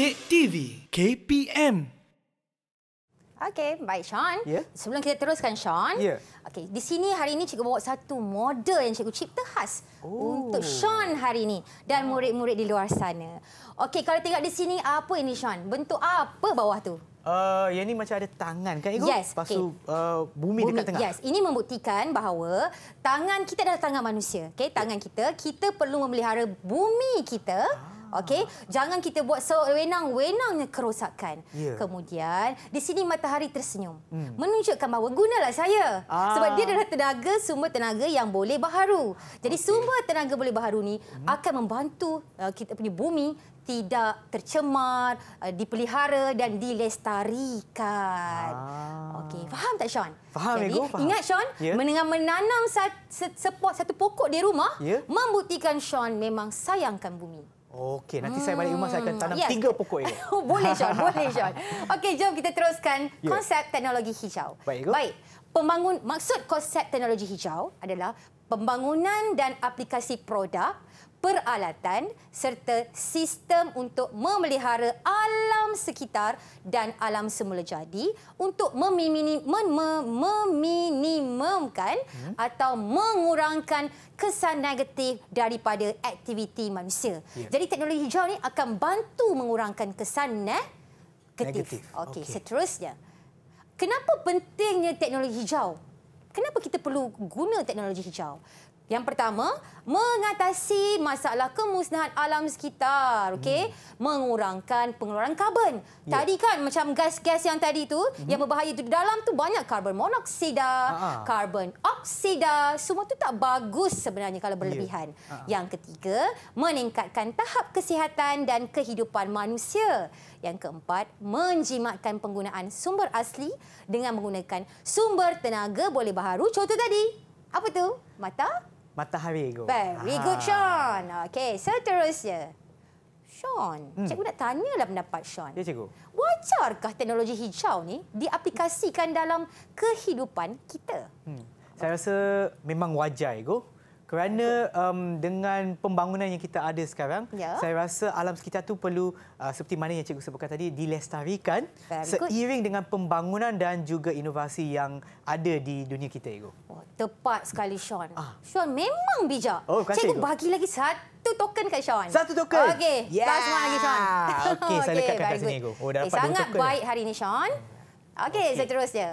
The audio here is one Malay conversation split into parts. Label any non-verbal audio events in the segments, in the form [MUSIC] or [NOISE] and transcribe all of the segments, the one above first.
Dek TV KPM. Okey, baik Sean. Yeah. Sebelum kita teruskan Sean. Yeah. Okey, di sini hari ini cikgu bawa satu model yang cikgu cipta khas oh. untuk Sean hari ini dan murid-murid di luar sana. Okey, kalau tengok di sini apa ini Sean? Bentuk apa bawah tu? Uh, yang ini macam ada tangan kan Igo? Yes. Pasu okay. uh, bumi, bumi dekat tengah. Yes. Ini membuktikan bahawa tangan kita adalah tangan manusia. Okay, tangan ya. kita kita perlu memelihara bumi kita. Ah. Okey, jangan kita buat sewenang-wenangnya kerosakan. Yeah. Kemudian, di sini matahari tersenyum. Hmm. Menunjukkan bahawa gunalah saya. Ah. Sebab dia adalah tenaga, sumber tenaga yang boleh baharu. Jadi okay. sumber tenaga boleh baharu ni hmm. akan membantu uh, kita punya bumi tidak tercemar, uh, dipelihara dan dilestarikan. Ah. Okey, faham tak Sean? Faham Jadi, ego, Ingat Sean, yeah. Ya. menanam satu, satu pokok di rumah yeah. membuktikan Sean memang sayangkan bumi. Okey, nanti hmm. saya balik rumah saya akan tanam hmm, yes. tiga pokok ini. [LAUGHS] boleh, Sean. boleh, Sean. [LAUGHS] Okey, jom kita teruskan yes. Ya. konsep teknologi hijau. Baik, go. Baik. Pembangun, maksud konsep teknologi hijau adalah pembangunan dan aplikasi produk peralatan serta sistem untuk memelihara alam sekitar dan alam semula jadi untuk meminimumkan meminim, hmm? atau mengurangkan kesan negatif daripada aktiviti manusia. Yeah. Jadi teknologi hijau ini akan bantu mengurangkan kesan negatif. negatif. Okey, okay. seterusnya. Kenapa pentingnya teknologi hijau? Kenapa kita perlu guna teknologi hijau? Yang pertama, mengatasi masalah kemusnahan alam sekitar, okay? Hmm. Mengurangkan pengeluaran karbon. Ya. Tadi kan macam gas-gas yang tadi tu hmm. yang berbahaya di dalam tu banyak karbon monoksida, karbon oksida, semua tu tak bagus sebenarnya kalau ya. berlebihan. Ya. Yang ketiga, meningkatkan tahap kesihatan dan kehidupan manusia. Yang keempat, menjimatkan penggunaan sumber asli dengan menggunakan sumber tenaga boleh baharu. Contoh tadi apa tu? Mata Matahari go. Very ah. good, ha. Sean. Okey, seterusnya. Sean, hmm. cikgu nak tanyalah pendapat Sean. Ya, cikgu. Wajarkah teknologi hijau ni diaplikasikan dalam kehidupan kita? Hmm. Saya rasa memang wajar, ego kerana um, dengan pembangunan yang kita ada sekarang ya. saya rasa alam sekitar tu perlu uh, seperti mana yang cikgu sebutkan tadi dilestarikan seiring dengan pembangunan dan juga inovasi yang ada di dunia kita itu. Oh tepat sekali Sean. Ah. Sean memang bijak. Oh, kasih, cikgu, bagi lagi satu satu token ke Sean? Satu token. Okey. Yeah. Last one lagi Sean. [LAUGHS] Okey, saya [LAUGHS] okay, lekatkan kat sini aku. Oh, eh, dapat okay, sangat baik dah. hari ini Sean. Okey, okay. seterusnya.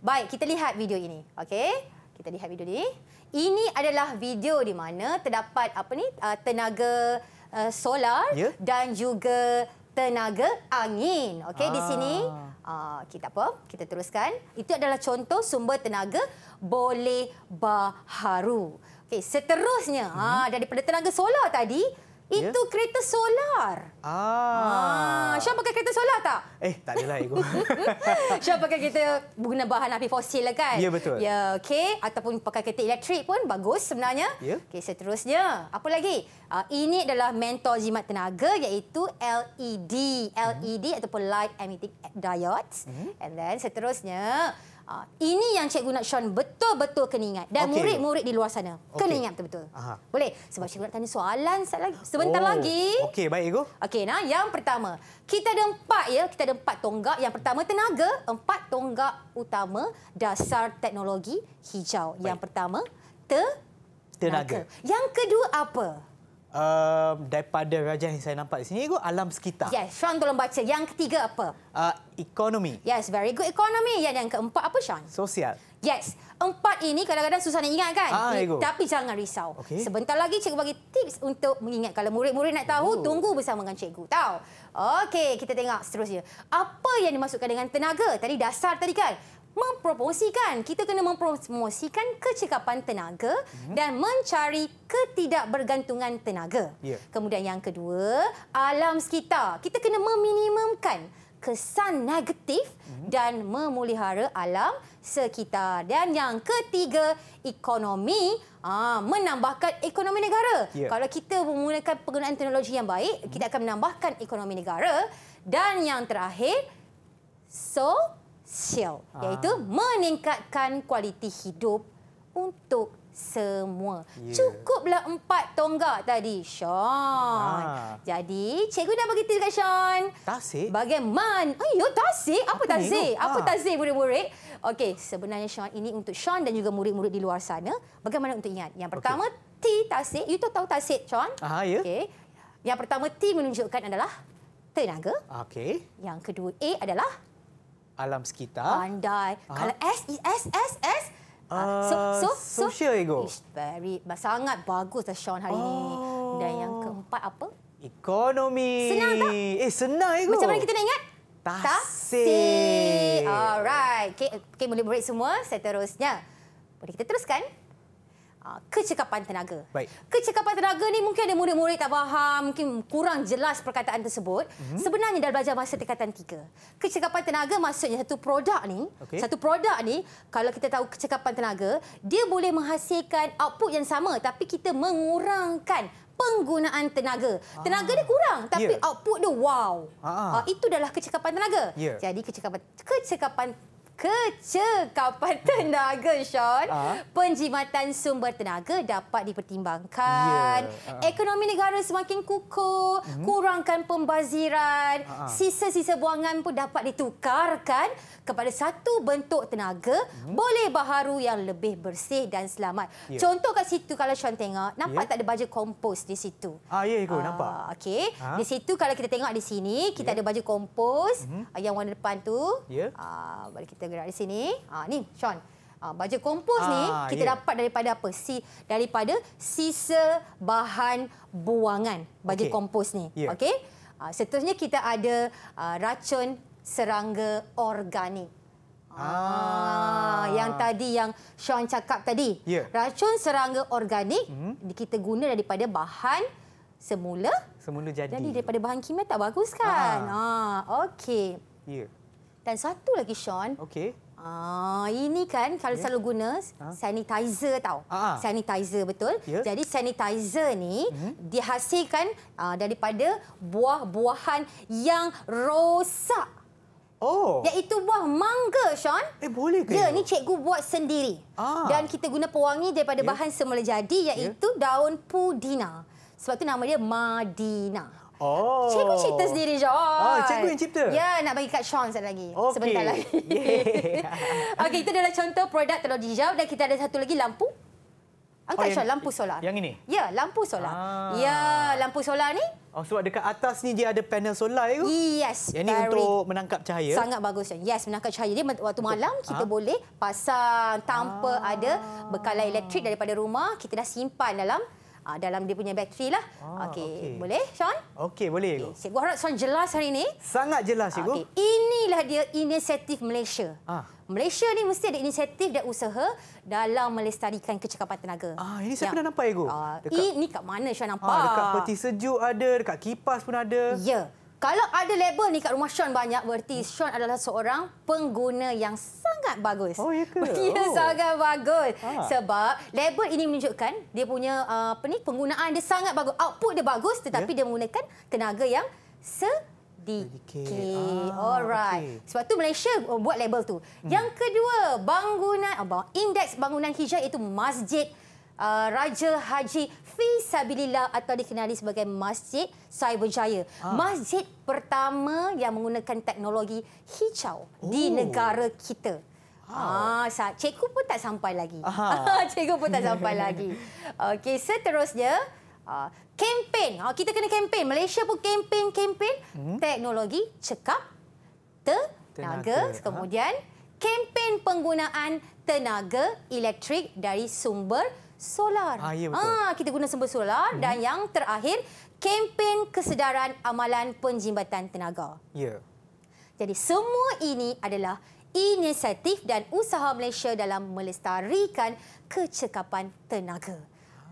Baik, kita lihat video ini. Okey kita lihat video ni. Ini adalah video di mana terdapat apa ni ah, tenaga ah, solar yeah. dan juga tenaga angin. Okey ah. di sini ah, ah kita apa? Kita teruskan. Itu adalah contoh sumber tenaga boleh baharu. Okey seterusnya hmm. ah daripada tenaga solar tadi itu yeah? kereta solar. Ah. ah. Syah pakai kereta solar tak? Eh, tak adalah [LAUGHS] ego. Syah pakai kereta guna bahan api fosil lah kan? Ya, betul. Ya, yeah, okey. Ataupun pakai kereta elektrik pun bagus sebenarnya. Ya. Yeah. Okey, seterusnya. Apa lagi? Uh, ini adalah mentor jimat tenaga iaitu LED. LED -hmm. LED ataupun Light Emitting Diodes. -hmm. And then seterusnya... Ah, ini yang cikgu nak Sean betul-betul kena ingat. Dan murid-murid okay. di luar sana okay. kena ingat betul-betul. Boleh? Sebab cikgu nak tanya soalan sebentar oh. lagi. Okey, baik cikgu. Okey, nah, yang pertama. Kita ada empat ya. Kita ada empat tonggak. Yang pertama tenaga. Empat tonggak utama dasar teknologi hijau. Baik. Yang pertama te tenaga. tenaga. Yang kedua apa? um, daripada raja yang saya nampak di sini itu alam sekitar. Yes, Sean tolong baca. Yang ketiga apa? Uh, ekonomi. Yes, very good ekonomi. Yang yang keempat apa Sean? Sosial. Yes, empat ini kadang-kadang susah nak ingat kan? Ah, eh, tapi jangan risau. Okay. Sebentar lagi cikgu bagi tips untuk mengingat. Kalau murid-murid nak tahu, Ooh. tunggu bersama dengan cikgu. Tahu? Okey, kita tengok seterusnya. Apa yang dimasukkan dengan tenaga? Tadi dasar tadi kan? mempromosikan. Kita kena mempromosikan kecekapan tenaga mhm. dan mencari ketidakbergantungan tenaga. Ya. Kemudian yang kedua, alam sekitar. Kita kena meminimumkan kesan negatif mhm. dan memulihara alam sekitar. Dan yang ketiga, ekonomi aa, ha, menambahkan ekonomi negara. Ya. Kalau kita menggunakan penggunaan teknologi yang baik, mhm. kita akan menambahkan ekonomi negara. Dan yang terakhir, so Xiao ah. ha. iaitu meningkatkan kualiti hidup untuk semua. Yeah. Cukuplah empat tonggak tadi, Sean. Ha. Jadi, cikgu nak bagi tips dekat Sean. Tasik. Bagaimana? Ayo, tasik. Apa, Apa tasik? Ha. Apa ah. tasik murid-murid? Okey, sebenarnya Sean ini untuk Sean dan juga murid-murid di luar sana. Bagaimana untuk ingat? Yang pertama, okay. T tasik. You tahu tasik, Sean? Ha, ya. Yeah. Okay. Yang pertama, T menunjukkan adalah tenaga. Okey. Yang kedua, A adalah alam sekitar. Pandai. Aha. Kalau e, S, S, S, S. Uh, ah, ah, so, so, so. Social ego. Ish, very, sangat bagus lah Sean hari oh. ini. Dan yang keempat apa? Ekonomi. Senang tak? Eh, senang ego. Macam mana kita nak ingat? Tasik. Tasik. Alright. Okay, okay, boleh break semua seterusnya. Boleh kita teruskan? Ah, kecekapan tenaga. Baik. Kecekapan tenaga ni mungkin ada murid-murid tak faham, mungkin kurang jelas perkataan tersebut. Mm -hmm. Sebenarnya dalam belajar bahasa tingkatan 3. Kecekapan tenaga maksudnya satu produk ni, okay. satu produk ni kalau kita tahu kecekapan tenaga, dia boleh menghasilkan output yang sama tapi kita mengurangkan penggunaan tenaga. Tenaga ah. dia kurang tapi yeah. output dia wow. Ah. Ah, itu adalah kecekapan tenaga. Yeah. Jadi kecekapan kecekapan kece [LAUGHS] tenaga Sean, ah. penjimatan sumber tenaga dapat dipertimbangkan. Yeah. Ya, Ekonomi negara semakin kukuh, mm-hmm. kurangkan pembaziran, Ha-ha. Ah. sisa-sisa buangan pun dapat ditukarkan kepada satu bentuk tenaga mm-hmm. boleh baharu yang lebih bersih dan selamat. Yeah. Contoh kat situ kalau Sean tengok, nampak yeah. tak ada baju kompos di situ? Ah, ya, yeah, nampak. Okay, ha? Ah. di situ kalau kita tengok di sini, kita yeah. ada baju kompos mm-hmm. yang warna depan tu. Ya. Yeah. Uh, mari kita gerak di sini. Ah, ni Sean. Ha, baja kompos ha, ni ah, kita yeah. dapat daripada apa? Si daripada sisa bahan buangan baja okay. kompos ni. Yeah. Okey. Ha, seterusnya kita ada ha, racun serangga organik. Ha, ah, yang tadi yang Sean cakap tadi. Yeah. Racun serangga organik hmm. kita guna daripada bahan semula semula jadi. Jadi daripada bahan kimia tak bagus ah. kan? Ah, ah okey. Yeah. Dan satu lagi Sean. Okey. Ah ini kan kalau okay. selalu guna ha? sanitizer tau. Aa. Ah, ah. Sanitizer betul. Yeah. Jadi sanitizer ni mm -hmm. dihasilkan uh, daripada buah-buahan yang rosak. Oh. Iaitu buah mangga Sean. Eh boleh ke? Ya, ni cikgu buat sendiri. Ah, Dan kita guna pewangi daripada yeah. bahan semula jadi ya. iaitu yeah. daun pudina. Sebab tu nama dia Madina. Oh. Cikgu cipta sendiri, Sean. Oh, cikgu yang cipta? Ya, nak bagi kat Sean sekali lagi. Okay. Sebentar lagi. Yeah. [LAUGHS] Okey, itu adalah contoh produk telur hijau dan kita ada satu lagi lampu. Angkat, oh, Sean, lampu solar. Yang ini? Ya, lampu solar. Ah. Ya, lampu solar ni. Oh, sebab dekat atas ni dia ada panel solar itu? Ya, yes. Yang ini untuk menangkap cahaya? Sangat bagus, Yes, menangkap cahaya. Jadi, waktu untuk, malam kita ah. boleh pasang tanpa ah. ada bekalan elektrik daripada rumah. Kita dah simpan dalam uh, dalam dia punya bateri lah. Ah, okey, okay. boleh Sean? Okey, boleh. Okay. Cikgu harap Sean jelas hari ini. Sangat jelas Cikgu. Okay. Inilah dia inisiatif Malaysia. Ah. Malaysia ni mesti ada inisiatif dan usaha dalam melestarikan kecakapan tenaga. Ah, ini saya ya. pernah nampak, Ego. Ah, dekat... Ini kat mana saya nampak? Ah, dekat peti sejuk ada, dekat kipas pun ada. Ya. Yeah. Kalau ada label ni kat rumah Sean banyak, berarti Sean adalah seorang pengguna yang sangat bagus. Oh, ya ke? [LAUGHS] Ya, oh. sangat bagus. Ha. Sebab label ini menunjukkan dia punya uh, apa ni, penggunaan dia sangat bagus. Output dia bagus tetapi yeah. dia menggunakan tenaga yang sedikit. Ah, Alright. Okay. Sebab tu Malaysia uh, buat label tu. Hmm. Yang kedua, bangunan, uh, indeks bangunan hijau itu masjid. Uh, Raja Haji Fisabilillah atau dikenali sebagai Masjid Cyberjaya. Ha. Ah. Masjid pertama yang menggunakan teknologi hijau oh. di negara kita. Ha. Ha. Cikgu pun tak sampai lagi. [LAUGHS] Cikgu pun tak sampai [LAUGHS] lagi. Okey, seterusnya... Uh, kempen, uh, kita kena kempen. Malaysia pun kempen, kempen. Hmm? Teknologi cekap tenaga, tenaga. kemudian ha? kempen penggunaan tenaga elektrik dari sumber solar. Ah, ya, betul. ah kita guna sumber solar hmm. dan mhm. yang terakhir kempen kesedaran amalan penjimbatan tenaga. Ya. Jadi semua ini adalah inisiatif dan usaha Malaysia dalam melestarikan kecekapan tenaga.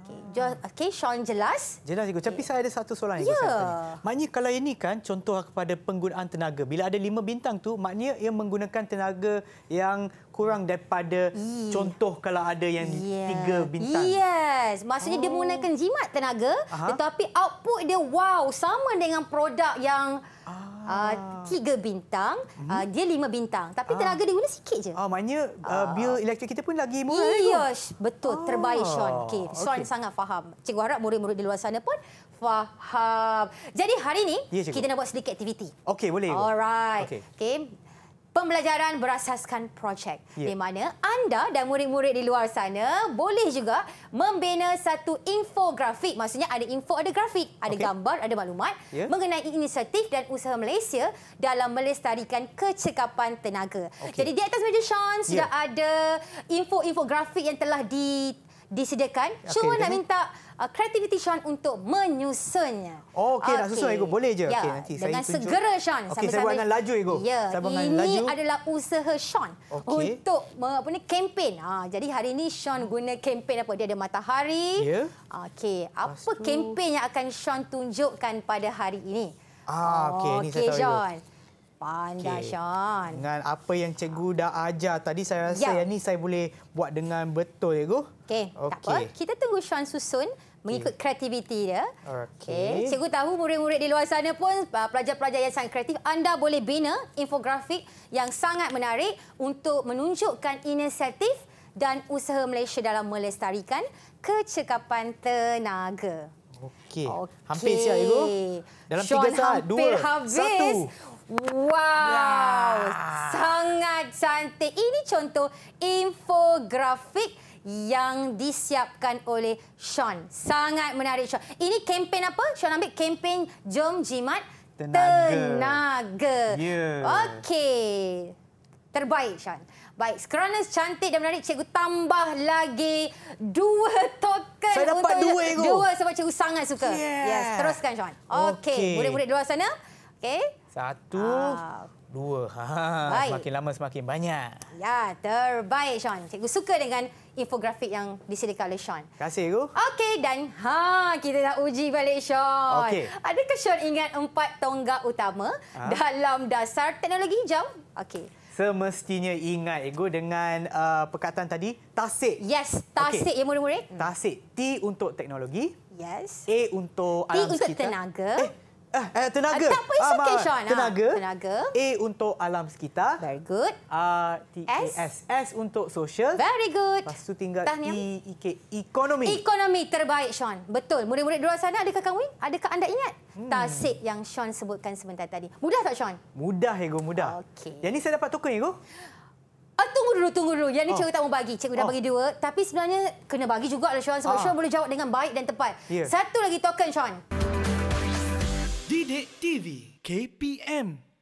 Okey, ah. okay, Sean jelas? Jelas, Cikgu. Tapi saya ada satu soalan. Ya. Maknanya kalau ini kan contoh kepada penggunaan tenaga. Bila ada lima bintang tu, maknanya ia menggunakan tenaga yang kurang daripada Ye. contoh kalau ada yang yes. tiga bintang. Yes. Maksudnya oh. dia menggunakan jimat tenaga Aha. tetapi output dia wow sama dengan produk yang ah. uh, tiga bintang, hmm. uh, dia lima bintang. Tapi ah. tenaga ah. dia guna sikit je. Oh, maknanya uh, bil elektrik kita pun lagi murah. Yes. Eh, yes. Betul. Ah. Terbaik, Sean. Okay. Sean okay. sangat faham. Cikgu harap murid-murid di luar sana pun faham. Jadi hari ini ya, kita nak buat sedikit aktiviti. Okey, boleh. Alright. Okey. Okay pembelajaran berasaskan projek yeah. di mana anda dan murid-murid di luar sana boleh juga membina satu infografik maksudnya ada info ada grafik ada okay. gambar ada maklumat yeah. mengenai inisiatif dan usaha Malaysia dalam melestarikan kecekapan tenaga. Okay. Jadi di atas meja Sean sudah yeah. ada info infografik yang telah di disediakan. Okay, Cuma jadi... nak minta kreativiti uh, Sean untuk menyusunnya. Oh, okey, okay. nak susun ego boleh je. Ya, okey, nanti saya Dengan segera Sean. Okey, saya buat dengan laju ego. Ya, sambil ini laju. adalah usaha Sean okay. untuk apa ni kempen. Ha, jadi hari ini Sean guna kempen apa? Dia ada matahari. Ya. Yeah. Okey, apa Pastu... kempen yang akan Sean tunjukkan pada hari ini? Ah, okey, oh, okay, ini saya okay, tahu. Sean. Ego. Pandai okay. Sean. Dengan apa yang cikgu dah ajar tadi, saya rasa ya. yang ni saya boleh buat dengan betul, ya cikgu. Okey, okay. tak apa. Kita tunggu Sean susun mengikut okay. kreativiti dia. Okey. Okay. Cikgu tahu murid-murid di luar sana pun, ah, pelajar-pelajar yang sangat kreatif, anda boleh bina infografik yang sangat menarik untuk menunjukkan inisiatif dan usaha Malaysia dalam melestarikan kecekapan tenaga. Okey. Okay. Hampir siap ibu. Dalam Sean 3 saat, 2, habis. 1. Wow. Yeah. Sangat cantik. Ini contoh infografik yang disiapkan oleh Sean. Sangat menarik Sean. Ini kempen apa? Sean ambil kempen Jom Jimat Tenaga. Tenaga. Yeah. Okey. Terbaik Sean. Baik, kerana cantik dan menarik, cikgu tambah lagi dua token. Saya dapat untuk dua, cikgu. Dua sebab cikgu sangat suka. Yeah. Yes, teruskan, Sean. Okey, okay. murid-murid di luar sana. Okey. Satu, ah. dua. Ha, ha, ha. semakin lama, semakin banyak. Ya, terbaik, Sean. Cikgu suka dengan infografik yang disediakan oleh Sean. Terima kasih, cikgu. Okey, dan ha, kita nak uji balik, Sean. Okay. Adakah Sean ingat empat tonggak utama ah. dalam dasar teknologi jam? Okey semestinya ingat ego dengan uh, perkataan tadi tasik. Yes, tasik okay. ya murid-murid. Tasik T untuk teknologi. Yes. A untuk alam sekitar. T untuk tenaga. Eh, Eh, eh, tenaga. Ah, tak apa, okay, Sean. Tenaga. Ah, tenaga. tenaga. A untuk alam sekitar. Very good. R, T, A, S. S untuk social. Very good. Lepas tu tinggal Tahniam. E, E, K, ekonomi. Ekonomi terbaik, Sean. Betul. Murid-murid di luar sana, adakah kamu? Adakah anda ingat? Hmm. Tasik yang Sean sebutkan sebentar tadi. Mudah tak, Sean? Mudah, Ego. Mudah. Okey. Yang ni saya dapat token, Ego? Uh, tunggu dulu, tunggu dulu. Yang ni oh. cikgu tak mau bagi. Cikgu oh. dah bagi dua. Tapi sebenarnya kena bagi juga lah Sean. Sebab ah. Sean boleh jawab dengan baik dan tepat. Yeah. Satu lagi token Sean. Didik TV KPM